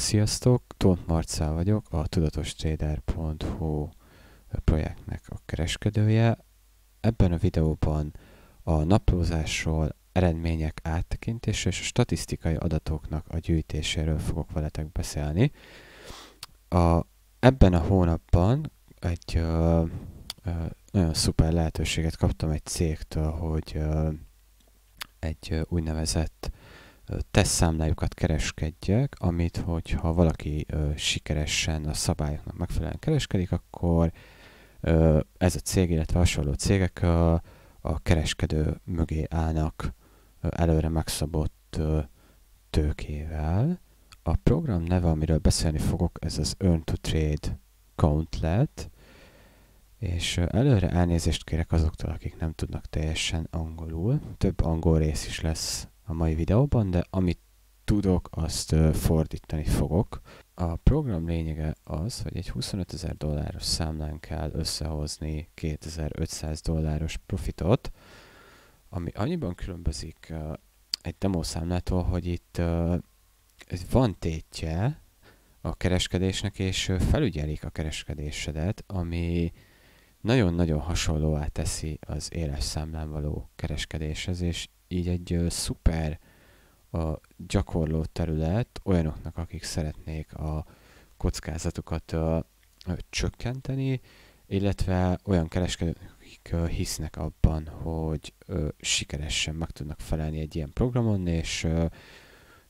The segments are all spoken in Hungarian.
Sziasztok, Tóth Marcel vagyok, a tudatostrader.hu projektnek a kereskedője. Ebben a videóban a naplózásról, eredmények áttekintése és a statisztikai adatoknak a gyűjtéséről fogok veletek beszélni. A, ebben a hónapban egy ö, ö, nagyon szuper lehetőséget kaptam egy cégtől, hogy ö, egy ö, úgynevezett teszt számlájukat kereskedjek, amit hogyha valaki ö, sikeresen a szabályoknak megfelelően kereskedik, akkor ö, ez a cég, illetve hasonló cégek a, a kereskedő mögé állnak ö, előre megszabott ö, tőkével. A program neve, amiről beszélni fogok, ez az Earn to Trade Countlet, és előre elnézést kérek azoktól, akik nem tudnak teljesen angolul. Több angol rész is lesz a mai videóban, de amit tudok, azt fordítani fogok. A program lényege az, hogy egy 25 ezer dolláros számlán kell összehozni 2500 dolláros profitot, ami annyiban különbözik egy demo számlától, hogy itt van tétje a kereskedésnek, és felügyelik a kereskedésedet, ami nagyon-nagyon hasonlóvá teszi az éles számlán való kereskedéshez, és így egy szuper a gyakorló terület olyanoknak, akik szeretnék a kockázatukat ö, ö, csökkenteni, illetve olyan kereskedők, akik ö, hisznek abban, hogy ö, sikeresen meg tudnak felelni egy ilyen programon, és ö,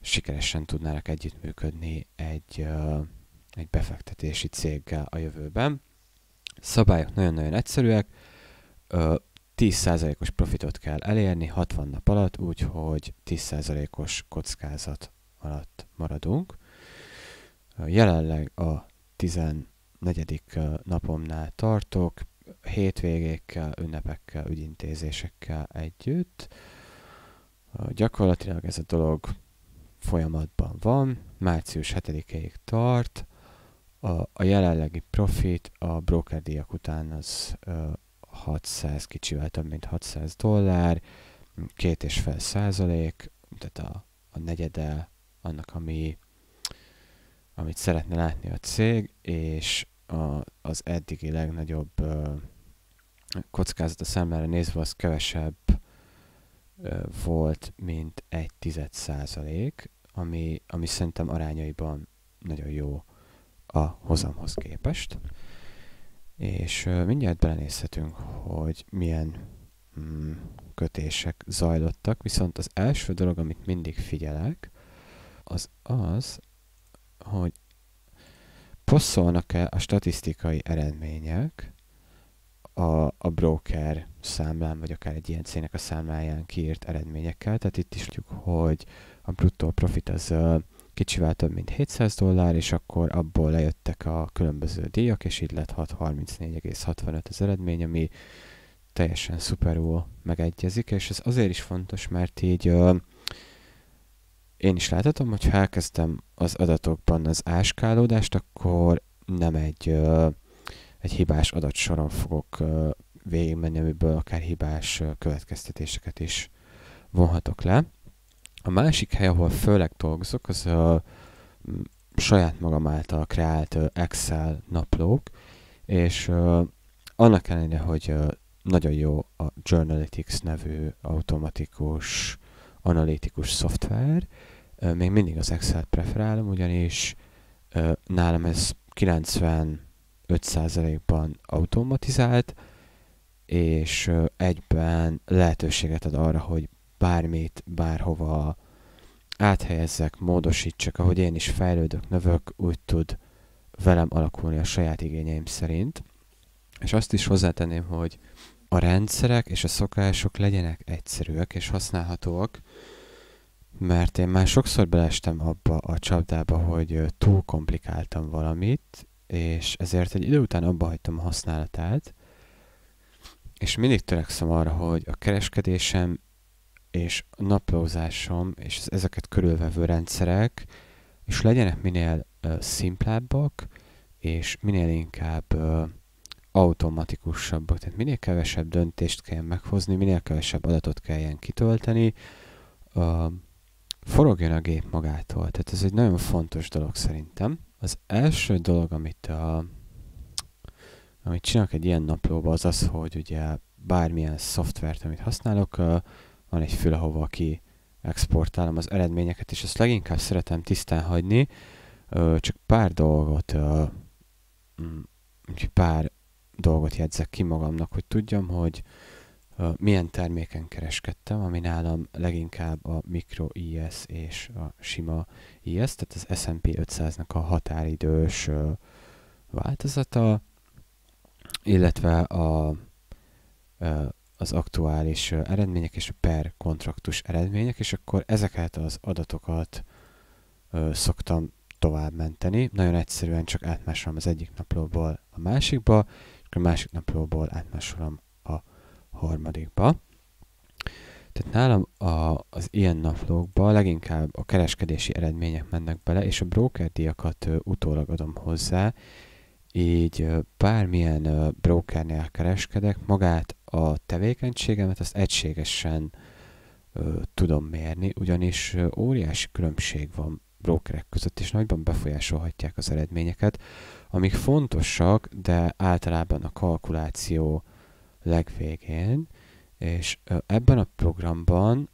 sikeresen tudnának együttműködni egy, ö, egy befektetési céggel a jövőben. Szabályok nagyon-nagyon egyszerűek, ö, 10%-os profitot kell elérni 60 nap alatt, úgyhogy 10%-os kockázat alatt maradunk. Jelenleg a 14. napomnál tartok, hétvégékkel, ünnepekkel, ügyintézésekkel együtt. Gyakorlatilag ez a dolog folyamatban van, március 7-ig tart, a, a jelenlegi profit a brokerdiak után az 600, kicsivel több mint 600 dollár, két és fél százalék, tehát a, a negyede annak, ami, amit szeretne látni a cég, és a, az eddigi legnagyobb ö, kockázat a szemmel nézve az kevesebb ö, volt, mint egy tized százalék, ami, ami szerintem arányaiban nagyon jó a hozamhoz képest és mindjárt belenézhetünk, hogy milyen mm, kötések zajlottak, viszont az első dolog, amit mindig figyelek, az az, hogy passzolnak-e a statisztikai eredmények a, a broker számlán, vagy akár egy ilyen cégnek a számláján kiírt eredményekkel. Tehát itt is tudjuk, hogy a bruttó profit az kicsivel több mint 700 dollár, és akkor abból lejöttek a különböző díjak, és így lett 634,65 az eredmény, ami teljesen szuperul megegyezik, és ez azért is fontos, mert így ö, én is láthatom, hogy ha elkezdtem az adatokban az áskálódást, akkor nem egy, ö, egy hibás adatsoron fogok ö, végigmenni, amiből akár hibás következtetéseket is vonhatok le. A másik hely, ahol főleg dolgozok, az a mm, saját magam által kreált Excel naplók, és annak ellenére, hogy nagyon jó a Journalytics nevű automatikus analitikus szoftver, még mindig az Excel-t preferálom, ugyanis nálam ez 95%-ban automatizált, és egyben lehetőséget ad arra, hogy bármit, bárhova áthelyezzek, módosítsak, ahogy én is fejlődök, növök, úgy tud velem alakulni a saját igényeim szerint. És azt is hozzátenném, hogy a rendszerek és a szokások legyenek egyszerűek és használhatóak, mert én már sokszor belestem abba a csapdába, hogy túl komplikáltam valamit, és ezért egy idő után abba hagytam a használatát, és mindig törekszem arra, hogy a kereskedésem és a naplózásom, és ezeket körülvevő rendszerek, és legyenek minél uh, szimplábbak, és minél inkább uh, automatikusabbak. Tehát minél kevesebb döntést kell meghozni, minél kevesebb adatot kelljen kitölteni, uh, forogjon a gép magától. Tehát ez egy nagyon fontos dolog szerintem. Az első dolog, amit, a, amit csinálok egy ilyen naplóban az az, hogy ugye bármilyen szoftvert, amit használok, uh, van egy fül, ahova ki exportálom az eredményeket, és ezt leginkább szeretem tisztán hagyni, csak pár dolgot, mm, pár dolgot jegyzek ki magamnak, hogy tudjam, hogy milyen terméken kereskedtem, ami nálam leginkább a mikro IS és a sima IS, tehát az S&P 500-nak a határidős változata, illetve a az aktuális eredmények és a per kontraktus eredmények, és akkor ezeket az adatokat ö, szoktam tovább menteni. Nagyon egyszerűen csak átmásolom az egyik naplóból a másikba, és a másik naplóból átmásolom a harmadikba. Tehát nálam a, az ilyen naplókba leginkább a kereskedési eredmények mennek bele, és a brokerdíjakat utólag adom hozzá, így bármilyen brokernél kereskedek, magát a tevékenységemet azt egységesen ö, tudom mérni, ugyanis óriási különbség van brokerek között, és nagyban befolyásolhatják az eredményeket, amik fontosak, de általában a kalkuláció legvégén, és ö, ebben a programban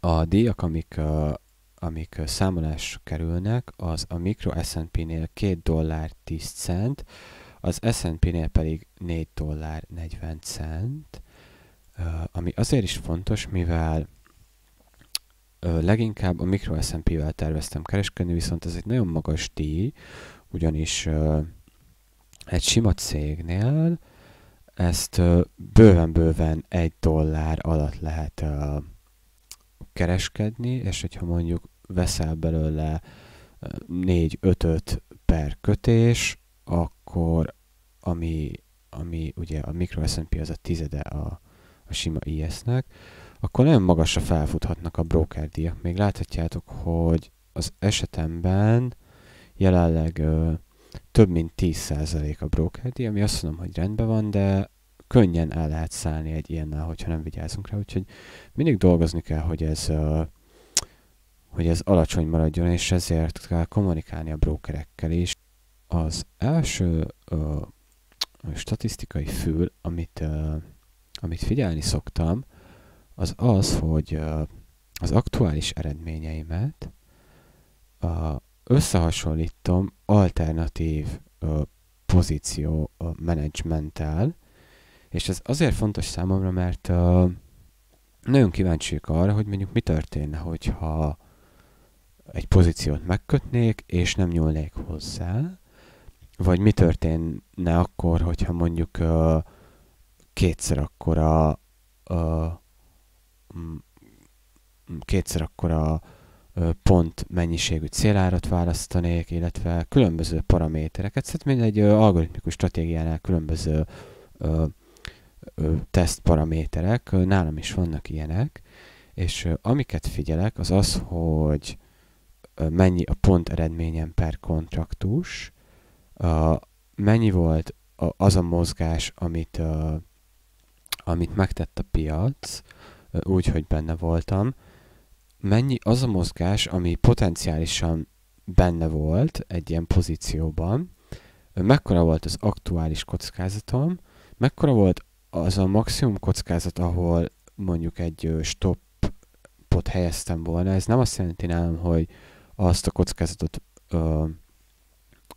a díjak, amik, ö, amik számolásra kerülnek, az a mikro S&P-nél 2 dollár 10 cent, az S&P-nél pedig 4 dollár 40 cent, ami azért is fontos, mivel leginkább a mikro S&P-vel terveztem kereskedni, viszont ez egy nagyon magas díj, ugyanis egy sima cégnél ezt bőven-bőven egy dollár alatt lehet kereskedni, és hogyha mondjuk veszel belőle 4-5 per kötés, akkor akkor ami, ami ugye a mikro S&P az a tizede a, a sima IS-nek, akkor nagyon magasra felfuthatnak a broker díjak. Még láthatjátok, hogy az esetemben jelenleg ö, több mint 10% a broker díj, ami azt mondom, hogy rendben van, de könnyen el lehet szállni egy ilyennel, hogyha nem vigyázunk rá, úgyhogy mindig dolgozni kell, hogy ez, ö, hogy ez alacsony maradjon, és ezért kell kommunikálni a brokerekkel is az első ö, statisztikai fül, amit, ö, amit figyelni szoktam, az az, hogy ö, az aktuális eredményeimet ö, összehasonlítom alternatív ö, pozíció ö, menedzsmenttel, és ez azért fontos számomra, mert ö, nagyon kíváncsiak arra, hogy mondjuk mi történne, hogyha egy pozíciót megkötnék, és nem nyúlnék hozzá, vagy mi történne akkor, hogyha mondjuk uh, kétszer akkora uh, kétszer akkora pont mennyiségű célárat választanék, illetve különböző paramétereket. Tehát szóval mindegy uh, algoritmikus stratégiánál különböző uh, tesztparaméterek, nálam is vannak ilyenek, és amiket figyelek, az az, hogy mennyi a pont eredményem per kontraktus, mennyi volt a, az a mozgás, amit, uh, amit megtett a piac, úgy, hogy benne voltam, mennyi az a mozgás, ami potenciálisan benne volt egy ilyen pozícióban, mekkora volt az aktuális kockázatom, mekkora volt az a maximum kockázat, ahol mondjuk egy stoppot helyeztem volna. Ez nem azt jelenti nálam, hogy azt a kockázatot ö,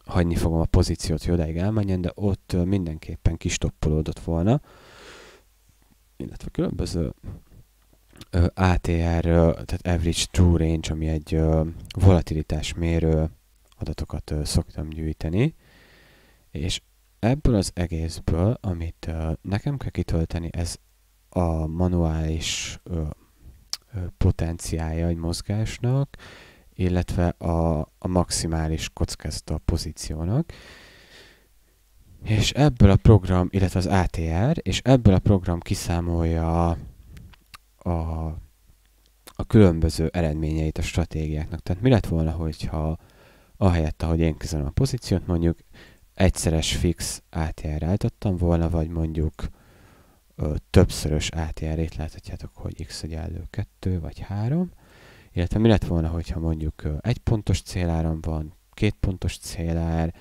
hagyni fogom a pozíciót, hogy odáig elmenjen, de ott mindenképpen kistoppolódott volna, illetve különböző ATR, tehát Average True Range, ami egy volatilitás mérő adatokat szoktam gyűjteni, és ebből az egészből, amit nekem kell kitölteni, ez a manuális potenciája egy mozgásnak, illetve a, a maximális kockázata a pozíciónak. És ebből a program, illetve az ATR, és ebből a program kiszámolja a, a, a különböző eredményeit a stratégiáknak. Tehát mi lett volna, hogyha ahelyett, ahogy én kizárom a pozíciót, mondjuk egyszeres fix ATR-re állítottam volna, vagy mondjuk ö, többszörös ATR-ét láthatjátok, hogy x egyenlő 2 vagy 3, illetve mi lett volna, hogyha mondjuk egy pontos céláram van, két pontos célár,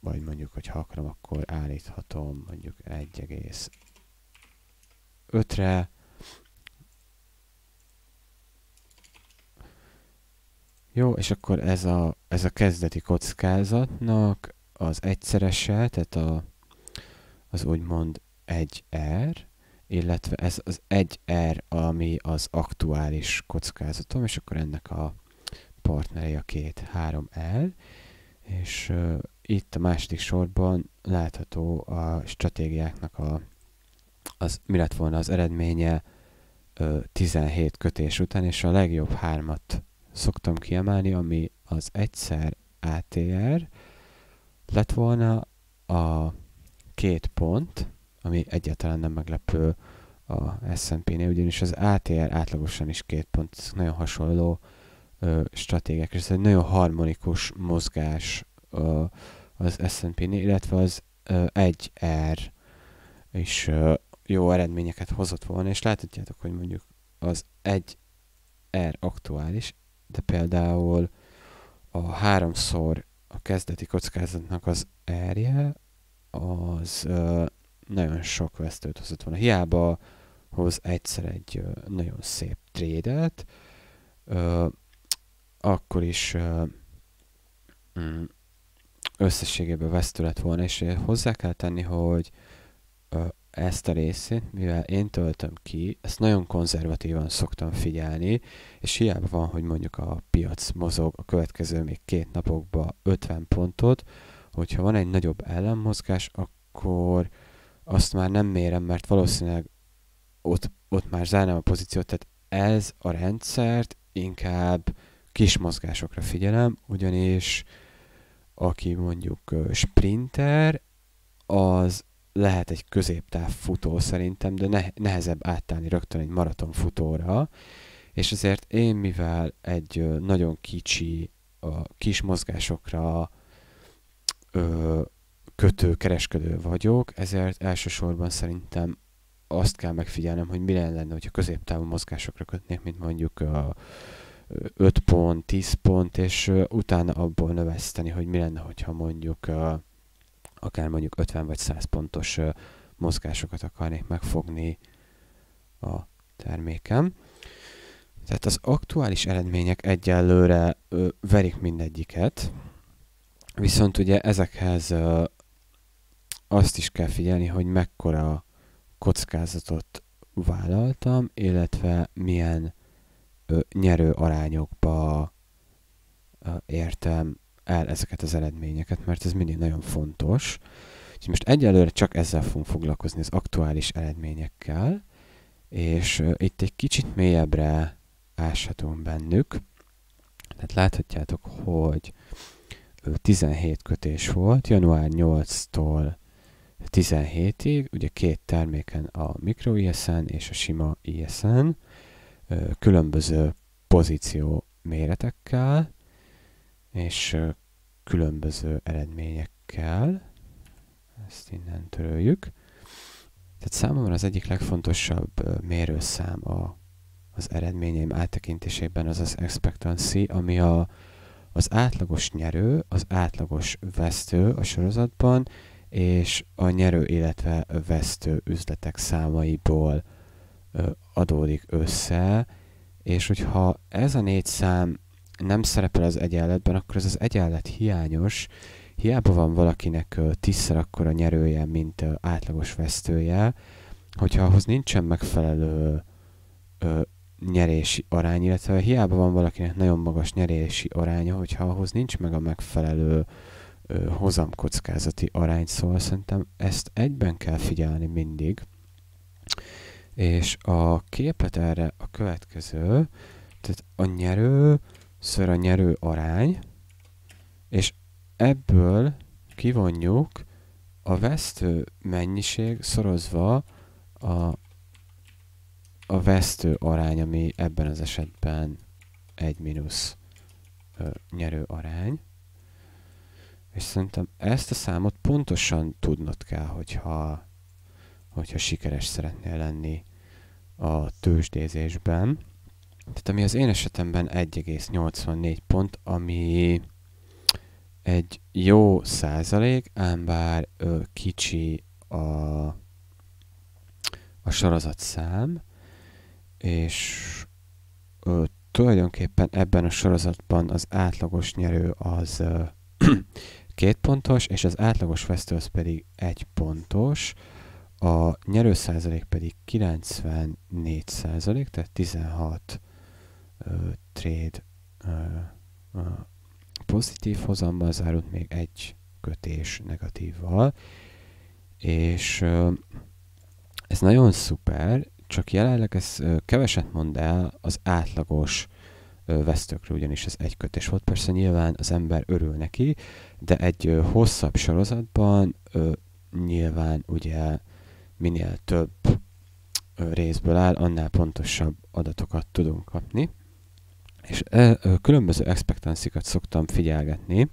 vagy mondjuk, hogy ha akarom, akkor állíthatom mondjuk 1,5-re, Jó, és akkor ez a, ez a kezdeti kockázatnak az egyszerese, tehát a, az úgymond 1R, illetve ez az 1R, ami az aktuális kockázatom, és akkor ennek a partnere a két 3L, és uh, itt a második sorban látható a stratégiáknak a, az, mi lett volna az eredménye uh, 17 kötés után, és a legjobb hármat szoktam kiemelni, ami az egyszer ATR lett volna a két pont, ami egyáltalán nem meglepő a S&P-nél, ugyanis az ATR átlagosan is két pont nagyon hasonló ö, stratégiák, és ez egy nagyon harmonikus mozgás ö, az S&P-nél, illetve az ö, 1R is ö, jó eredményeket hozott volna, és láthatjátok, hogy mondjuk az 1R aktuális, de például a háromszor a kezdeti kockázatnak az R-je az nagyon sok vesztőt hozott volna. Hiába hoz egyszer egy nagyon szép trédet, akkor is mm, összességében vesztő lett volna, és hozzá kell tenni, hogy ezt a részét, mivel én töltöm ki, ezt nagyon konzervatívan szoktam figyelni, és hiába van, hogy mondjuk a piac mozog a következő még két napokba 50 pontot, hogyha van egy nagyobb ellenmozgás, akkor azt már nem mérem, mert valószínűleg ott, ott már zárnám a pozíciót, tehát ez a rendszert inkább kis mozgásokra figyelem, ugyanis aki mondjuk sprinter, az lehet egy középtáv futó szerintem, de nehezebb átállni rögtön egy maraton futóra, és ezért én, mivel egy nagyon kicsi, a kis mozgásokra ö, kötő, kereskedő vagyok, ezért elsősorban szerintem azt kell megfigyelnem, hogy mi lenne, hogyha középtávú mozgásokra kötnék, mint mondjuk a 5 pont, 10 pont, és utána abból növeszteni, hogy mi lenne, hogyha mondjuk akár mondjuk 50 vagy 100 pontos mozgásokat akarnék megfogni a termékem. Tehát az aktuális eredmények egyelőre verik mindegyiket, viszont ugye ezekhez azt is kell figyelni, hogy mekkora kockázatot vállaltam, illetve milyen ö, nyerő arányokba ö, értem el ezeket az eredményeket, mert ez mindig nagyon fontos. Úgyhogy most egyelőre csak ezzel fogunk foglalkozni, az aktuális eredményekkel, és ö, itt egy kicsit mélyebbre áshatunk bennük. Tehát láthatjátok, hogy 17 kötés volt, január 8-tól 17-ig, ugye két terméken a mikro ISN és a sima ISN, különböző pozíció méretekkel, és különböző eredményekkel. Ezt innen töröljük. Tehát számomra az egyik legfontosabb mérőszám a, az eredményeim áttekintésében az az expectancy, ami a, az átlagos nyerő, az átlagos vesztő a sorozatban, és a nyerő, illetve vesztő üzletek számaiból adódik össze, és hogyha ez a négy szám nem szerepel az egyenletben, akkor ez az egyenlet hiányos, hiába van valakinek tízszer akkora nyerője, mint átlagos vesztője, hogyha ahhoz nincsen megfelelő nyerési arány, illetve hiába van valakinek nagyon magas nyerési aránya, hogyha ahhoz nincs meg a megfelelő hozamkockázati arány, szóval szerintem ezt egyben kell figyelni mindig. És a képet erre a következő, tehát a nyerő ször a nyerő arány, és ebből kivonjuk a vesztő mennyiség szorozva a, a vesztő arány, ami ebben az esetben egy mínusz nyerő arány. És szerintem ezt a számot pontosan tudnod kell, hogyha, hogyha sikeres szeretnél lenni a tőzsdézésben. Tehát ami az én esetemben 1,84 pont, ami egy jó százalék, ám bár ö, kicsi a, a sorozatszám, és ö, tulajdonképpen ebben a sorozatban az átlagos nyerő az két pontos, és az átlagos Festers pedig egy pontos, a nyerő százalék pedig 94 százalék, tehát 16 ö, trade ö, ö, pozitív hozammal zárult még egy kötés negatívval, és ö, ez nagyon szuper, csak jelenleg ez ö, keveset mond el az átlagos vesztökről, ugyanis ez egy kötés volt. Persze nyilván az ember örül neki, de egy hosszabb sorozatban nyilván ugye minél több részből áll, annál pontosabb adatokat tudunk kapni. És e, különböző expectancy-kat szoktam figyelgetni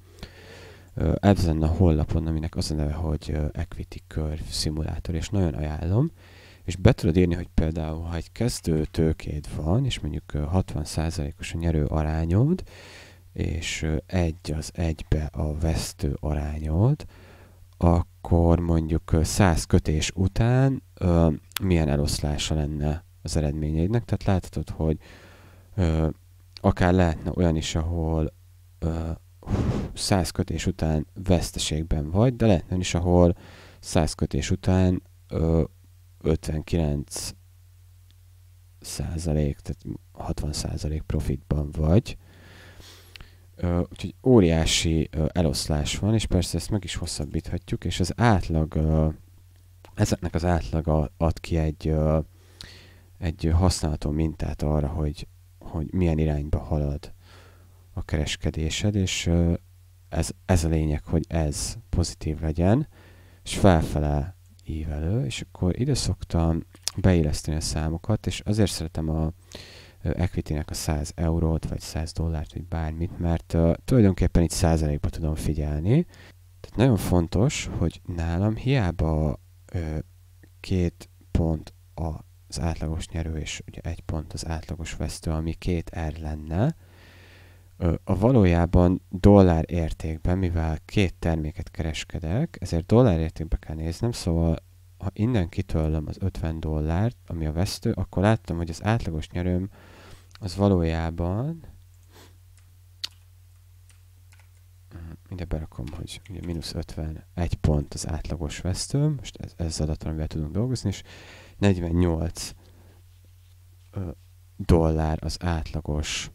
ezen a hollapon, aminek az a neve, hogy Equity Curve Simulator, és nagyon ajánlom és be tudod írni, hogy például, ha egy kezdő tőkéd van, és mondjuk 60%-os a nyerő arányod, és egy az egybe a vesztő arányod, akkor mondjuk 100 kötés után ö, milyen eloszlása lenne az eredményeidnek. Tehát láthatod, hogy ö, akár lehetne olyan is, ahol ö, 100 kötés után veszteségben vagy, de lehetne is, ahol 100 kötés után ö, 59 százalék, tehát 60 százalék profitban vagy. Úgyhogy óriási eloszlás van, és persze ezt meg is hosszabbíthatjuk, és az átlag, ezeknek az átlaga ad ki egy, egy használható mintát arra, hogy, hogy milyen irányba halad a kereskedésed, és ez, ez a lényeg, hogy ez pozitív legyen, és felfele ívelő, és akkor ide szoktam beilleszteni a számokat, és azért szeretem a Equity-nek a 100 eurót, vagy 100 dollárt, vagy bármit, mert uh, tulajdonképpen itt százalékba tudom figyelni. Tehát nagyon fontos, hogy nálam hiába uh, két pont az átlagos nyerő, és ugye egy pont az átlagos vesztő, ami két R lenne, a valójában dollár értékben, mivel két terméket kereskedek, ezért dollár értékben kell néznem, szóval ha innen kitöllöm az 50 dollárt, ami a vesztő, akkor láttam, hogy az átlagos nyerőm az valójában ide berakom, hogy ugye mínusz 51 pont az átlagos vesztőm, most ez, ez az adat, amivel tudunk dolgozni, és 48 ö, dollár az átlagos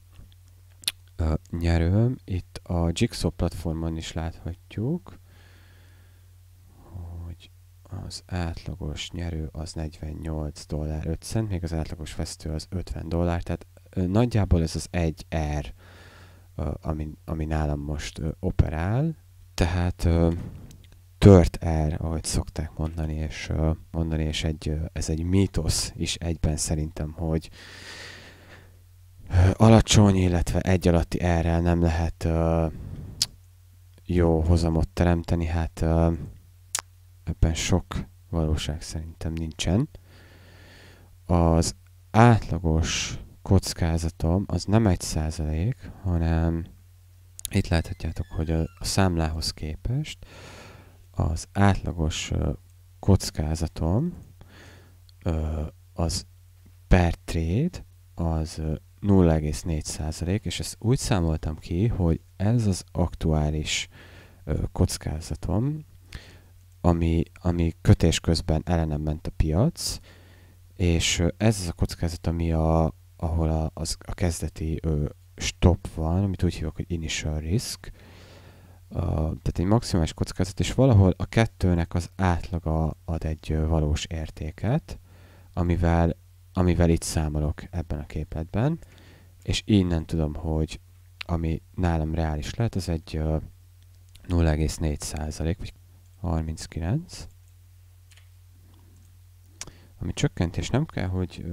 nyerőm. Itt a Jigsaw platformon is láthatjuk, hogy az átlagos nyerő az 48 dollár 5 cent, még az átlagos vesztő az 50 dollár, tehát nagyjából ez az 1R, ami, ami nálam most operál, tehát tört el, ahogy szokták mondani, és mondani, és egy, ez egy mítosz is egyben szerintem, hogy alacsony, illetve egy alatti errel nem lehet ö, jó hozamot teremteni, hát ö, ebben sok valóság szerintem nincsen. Az átlagos kockázatom az nem egy százalék, hanem itt láthatjátok, hogy a, a számlához képest az átlagos ö, kockázatom ö, az per trade az 0,4 és ezt úgy számoltam ki, hogy ez az aktuális kockázatom, ami, ami kötés közben ellenem ment a piac, és ez az a kockázat, ami a, ahol a, az, a kezdeti ö, stop van, amit úgy hívok, hogy initial risk, a, tehát egy maximális kockázat, és valahol a kettőnek az átlaga ad egy valós értéket, amivel amivel itt számolok ebben a képletben, és innen tudom, hogy ami nálam reális lehet, az egy 0,4 százalék, vagy 39, ami csökkentés nem kell, hogy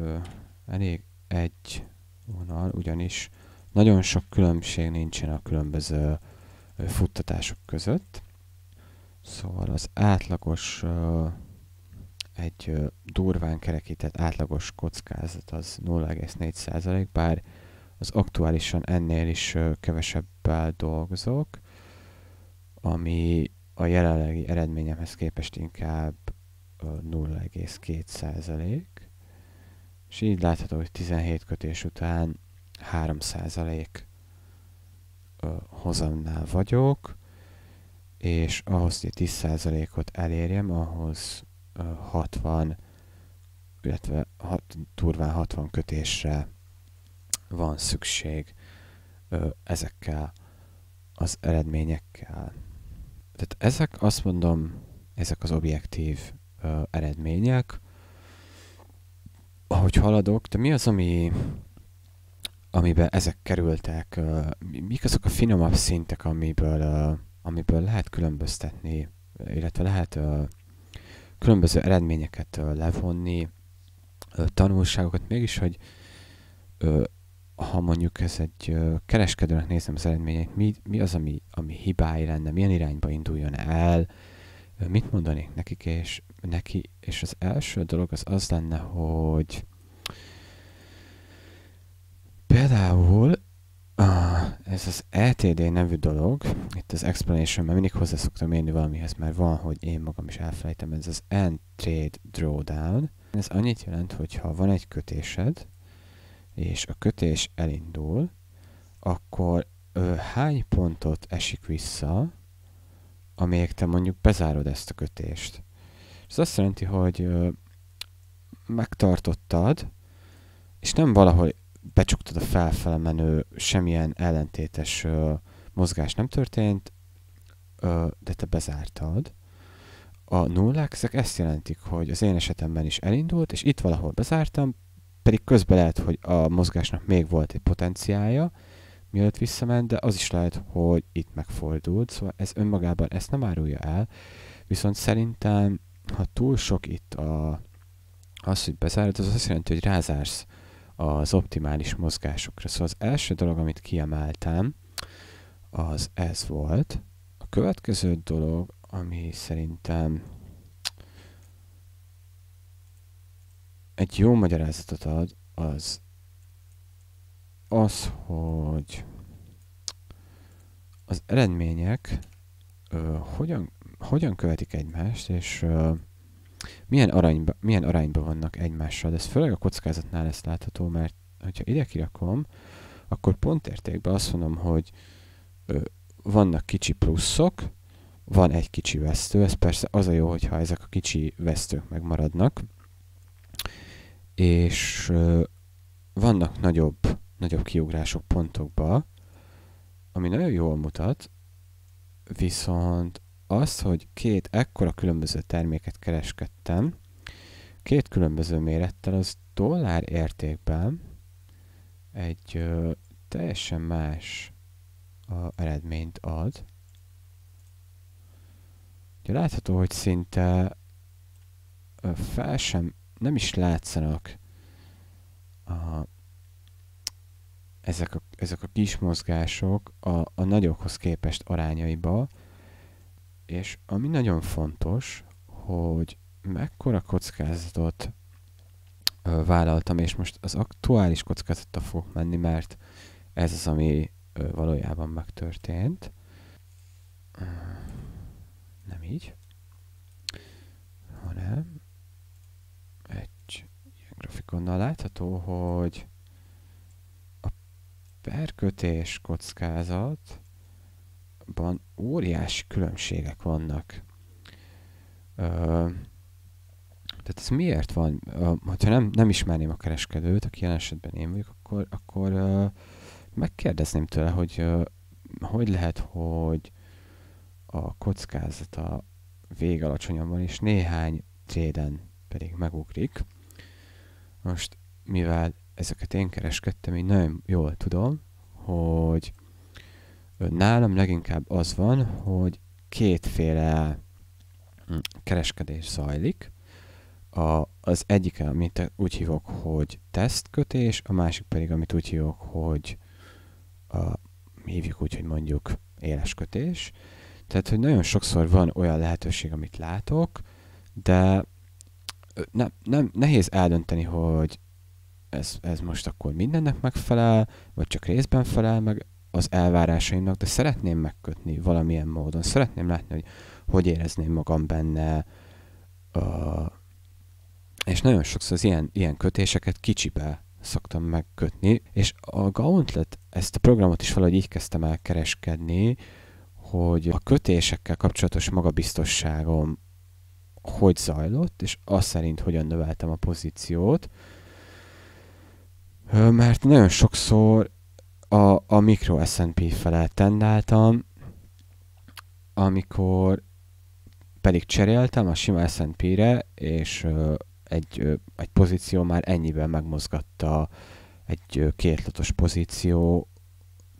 elég egy vonal, ugyanis nagyon sok különbség nincsen a különböző futtatások között, szóval az átlagos uh, egy durván kerekített átlagos kockázat az 0,4%, bár az aktuálisan ennél is kevesebbel dolgozok, ami a jelenlegi eredményemhez képest inkább 0,2%, és így látható, hogy 17 kötés után 3% hozamnál vagyok, és ahhoz, hogy 10%-ot elérjem, ahhoz 60, illetve hat, turván 60 kötésre van szükség ö, ezekkel az eredményekkel. Tehát ezek azt mondom, ezek az objektív ö, eredmények. Ahogy haladok, de mi az, ami amiben ezek kerültek, ö, mik azok a finomabb szintek, amiből, ö, amiből lehet különböztetni, illetve lehet ö, különböző eredményeket levonni, tanulságokat, mégis, hogy ha mondjuk ez egy kereskedőnek nézem az eredményeit, mi, mi az, ami, ami hibái lenne, milyen irányba induljon el, mit mondanék nekik, és neki, és az első dolog az az lenne, hogy például Ah, ez az LTD e nevű dolog, itt az explanation, mert mindig hozzá szoktam érni valamihez, mert van, hogy én magam is elfelejtem, ez az End Trade Drawdown. Ez annyit jelent, hogy ha van egy kötésed, és a kötés elindul, akkor ö, hány pontot esik vissza, amelyek te mondjuk bezárod ezt a kötést. Ez azt jelenti, hogy ö, megtartottad, és nem valahol becsuktad a felfele menő, semmilyen ellentétes ö, mozgás nem történt, ö, de te bezártad. A nullák ezek ezt jelentik, hogy az én esetemben is elindult, és itt valahol bezártam, pedig közben lehet, hogy a mozgásnak még volt egy potenciája, mielőtt visszament, de az is lehet, hogy itt megfordult, szóval ez önmagában ezt nem árulja el, viszont szerintem, ha túl sok itt a, az, hogy bezárod, az azt jelenti, hogy rázársz az optimális mozgásokra. Szóval az első dolog, amit kiemeltem, az ez volt. A következő dolog, ami szerintem egy jó magyarázatot ad, az az, hogy az eredmények ö, hogyan, hogyan követik egymást, és ö, milyen, aranyba, milyen arányban vannak egymással. De ez főleg a kockázatnál lesz látható, mert ha ide kirakom, akkor pont értékben azt mondom, hogy ö, vannak kicsi pluszok, van egy kicsi vesztő, ez persze az a jó, hogyha ezek a kicsi vesztők megmaradnak, és ö, vannak nagyobb, nagyobb kiugrások pontokba, ami nagyon jól mutat, viszont az, hogy két ekkora különböző terméket kereskedtem, két különböző mérettel, az dollár értékben egy ö, teljesen más a eredményt ad. Ugye látható, hogy szinte ö, fel sem, nem is látszanak a, ezek, a, ezek a kis mozgások a, a nagyokhoz képest arányaiba, és ami nagyon fontos, hogy mekkora kockázatot vállaltam, és most az aktuális kockázattal fogok menni, mert ez az, ami valójában megtörtént. Nem így, hanem egy ilyen grafikonnal látható, hogy a perkötés kockázat ban óriási különbségek vannak. Ö, tehát ez miért van? Ö, ha nem, nem ismerném a kereskedőt, aki ilyen esetben én vagyok, akkor, akkor ö, megkérdezném tőle, hogy ö, hogy lehet, hogy a kockázata van, és néhány tréden pedig megugrik. Most, mivel ezeket én kereskedtem, így nagyon jól tudom, hogy Nálam leginkább az van, hogy kétféle hm, kereskedés zajlik. A, az egyik, amit úgy hívok, hogy tesztkötés, a másik pedig, amit úgy hívok, hogy a, hívjuk úgy, hogy mondjuk éleskötés. Tehát, hogy nagyon sokszor van olyan lehetőség, amit látok, de nem, nem, nehéz eldönteni, hogy ez, ez most akkor mindennek megfelel, vagy csak részben felel meg az elvárásaimnak, de szeretném megkötni valamilyen módon. Szeretném látni, hogy hogy érezném magam benne. Uh, és nagyon sokszor az ilyen, ilyen kötéseket kicsibe szoktam megkötni, és a Gauntlet, ezt a programot is valahogy így kezdtem el kereskedni, hogy a kötésekkel kapcsolatos magabiztosságom hogy zajlott, és az szerint hogyan növeltem a pozíciót, mert nagyon sokszor a, a mikro S&P felett tendáltam, amikor pedig cseréltem a sima S&P-re, és ö, egy, ö, egy pozíció már ennyiben megmozgatta, egy ö, kétlatos pozíció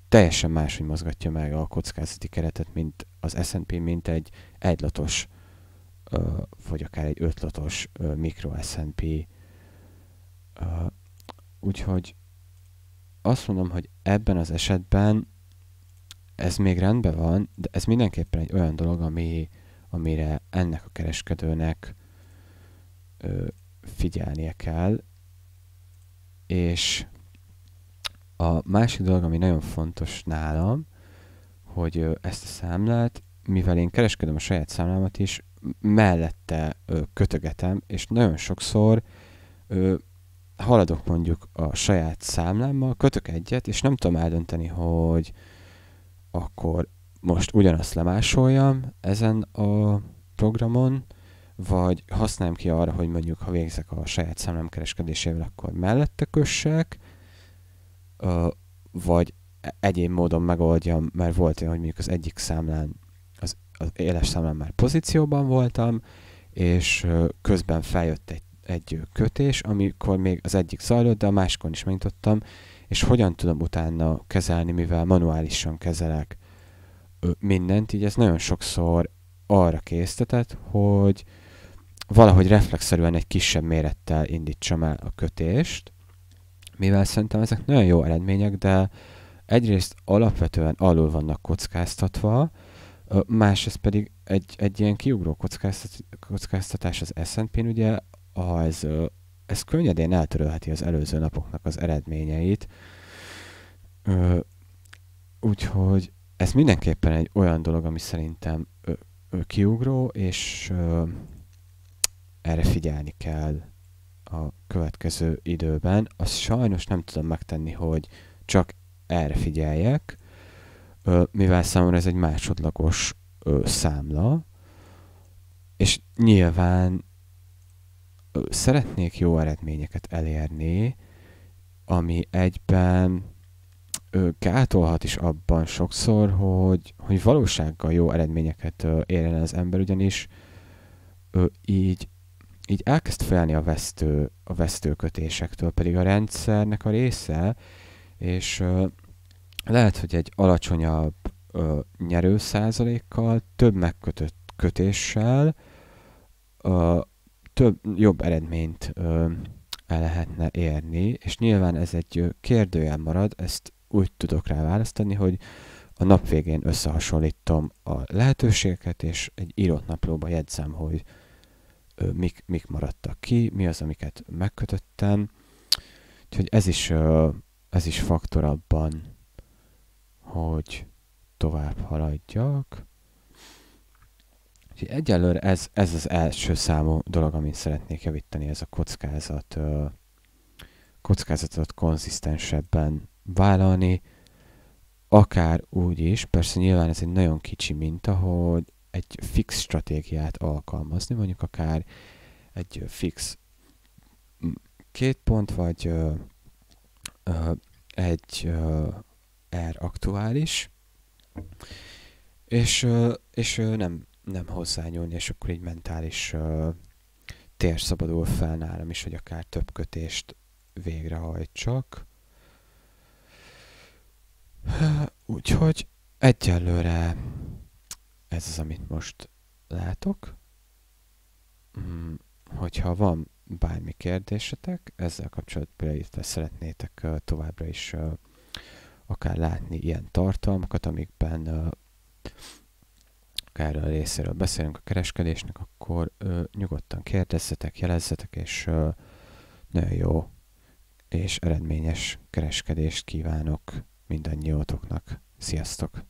teljesen máshogy mozgatja meg a kockázati keretet, mint az S&P, mint egy egylatos, ö, vagy akár egy ötlatos ö, mikro S&P. Ö, úgyhogy azt mondom, hogy ebben az esetben ez még rendben van, de ez mindenképpen egy olyan dolog, ami, amire ennek a kereskedőnek ö, figyelnie kell. És a másik dolog, ami nagyon fontos nálam, hogy ö, ezt a számlát, mivel én kereskedem a saját számlámat is, mellette ö, kötögetem, és nagyon sokszor ö, haladok mondjuk a saját számlámmal, kötök egyet, és nem tudom eldönteni, hogy akkor most ugyanazt lemásoljam ezen a programon, vagy használjam ki arra, hogy mondjuk ha végzek a saját számlám kereskedésével, akkor mellette kössek, vagy e-, egyéb módon megoldjam, mert volt olyan, hogy mondjuk az egyik számlán, az, az éles számlán már pozícióban voltam, és közben feljött egy egy kötés, amikor még az egyik zajlott, de a másikon is megnyitottam, és hogyan tudom utána kezelni, mivel manuálisan kezelek mindent, így ez nagyon sokszor arra késztetett, hogy valahogy reflexzerűen egy kisebb mérettel indítsam el a kötést, mivel szerintem ezek nagyon jó eredmények, de egyrészt alapvetően alul vannak kockáztatva, másrészt pedig egy, egy ilyen kiugró kockáztatás az S&P-n ugye az, ez könnyedén eltörölheti az előző napoknak az eredményeit. úgyhogy ez mindenképpen egy olyan dolog, ami szerintem kiugró, és erre figyelni kell a következő időben. Azt sajnos nem tudom megtenni, hogy csak erre figyeljek, mivel számomra ez egy másodlagos számla, és nyilván szeretnék jó eredményeket elérni, ami egyben gátolhat is abban sokszor, hogy, hogy valósággal jó eredményeket érjen az ember, ugyanis így, így elkezd felni a, vesztő, a vesztőkötésektől, pedig a rendszernek a része, és lehet, hogy egy alacsonyabb ö, százalékkal, több megkötött kötéssel ö, több, jobb eredményt ö, el lehetne érni, és nyilván ez egy kérdőjel marad, ezt úgy tudok rá választani, hogy a nap végén összehasonlítom a lehetőségeket, és egy írott naplóba jegyzem, hogy ö, mik, mik maradtak ki, mi az, amiket megkötöttem. Úgyhogy ez is, ö, ez is faktor abban, hogy tovább haladjak. Egyelőre ez, ez az első számú dolog, amit szeretnék javítani, ez a kockázat, kockázatot konzisztensebben vállalni, akár úgy is, persze nyilván ez egy nagyon kicsi minta, hogy egy fix stratégiát alkalmazni, mondjuk akár egy fix két pont, vagy ö, ö, egy R aktuális, és, ö, és ö, nem nem hozzányúlni, és akkor egy mentális uh, tér szabadul fel nálam is, hogy akár több kötést végrehajtsak. Úgyhogy egyelőre ez az, amit most látok. Hmm, hogyha van bármi kérdésetek, ezzel kapcsolatban, illetve szeretnétek uh, továbbra is uh, akár látni ilyen tartalmakat, amikben uh, erről a részéről beszélünk a kereskedésnek, akkor ö, nyugodtan kérdezzetek, jelezzetek, és ö, nagyon jó és eredményes kereskedést kívánok mindannyiótoknak. Sziasztok!